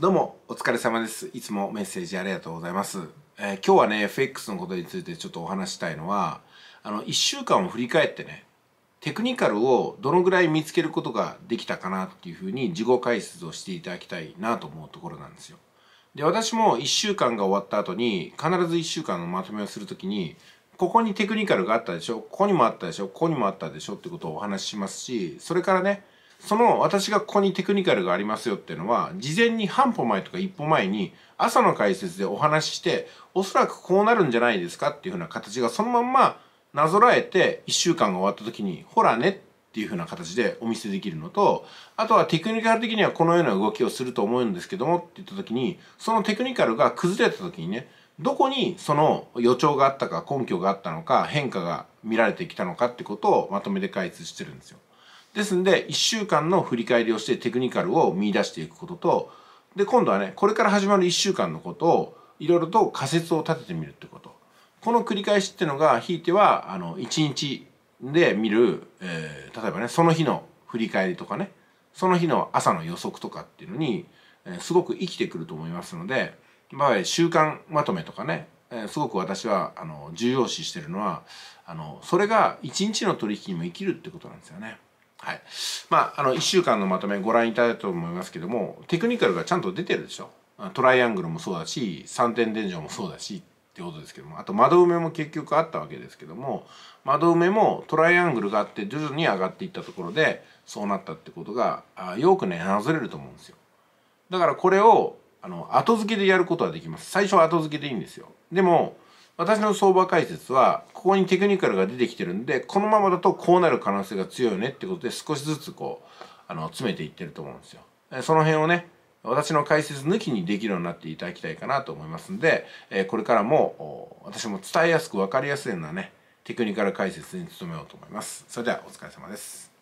どうも、お疲れ様です。いつもメッセージありがとうございます。えー、今日はね、FX のことについてちょっとお話したいのは、あの、1週間を振り返ってね、テクニカルをどのぐらい見つけることができたかなっていうふうに自己解説をしていただきたいなと思うところなんですよ。で、私も1週間が終わった後に、必ず1週間のまとめをするときに、ここにテクニカルがあったでしょ、ここにもあったでしょ、ここにもあったでしょってことをお話ししますし、それからね、その私がここにテクニカルがありますよっていうのは事前に半歩前とか一歩前に朝の解説でお話ししておそらくこうなるんじゃないですかっていうふうな形がそのまんまなぞらえて1週間が終わった時にほらねっていうふうな形でお見せできるのとあとはテクニカル的にはこのような動きをすると思うんですけどもって言った時にそのテクニカルが崩れた時にねどこにその予兆があったか根拠があったのか変化が見られてきたのかってことをまとめて解説してるんですよ。ですんで1週間の振り返りをしてテクニカルを見出していくこととで今度はねこれから始まる1週間のことをいろいろと仮説を立ててみるってことこの繰り返しっていうのがひいてはあの1日で見る、えー、例えばねその日の振り返りとかねその日の朝の予測とかっていうのに、えー、すごく生きてくると思いますので、まあ、週間まとめとかね、えー、すごく私はあの重要視してるのはあのそれが1日の取引にも生きるってことなんですよね。はい。まあ、あの、1週間のまとめご覧いただいたと思いますけども、テクニカルがちゃんと出てるでしょ。トライアングルもそうだし、3点伝承もそうだし、ってことですけども、あと窓埋めも結局あったわけですけども、窓埋めもトライアングルがあって徐々に上がっていったところで、そうなったってことが、あよくね、なぞれると思うんですよ。だからこれを、あの、後付けでやることはできます。最初は後付けでいいんですよ。でも、私の相場解説はここにテクニカルが出てきてるんでこのままだとこうなる可能性が強いよねってことで少しずつこうあの詰めていってると思うんですよ。その辺をね私の解説抜きにできるようになっていただきたいかなと思いますんでこれからも私も伝えやすく分かりやすいようなねテクニカル解説に努めようと思います。それではお疲れ様です。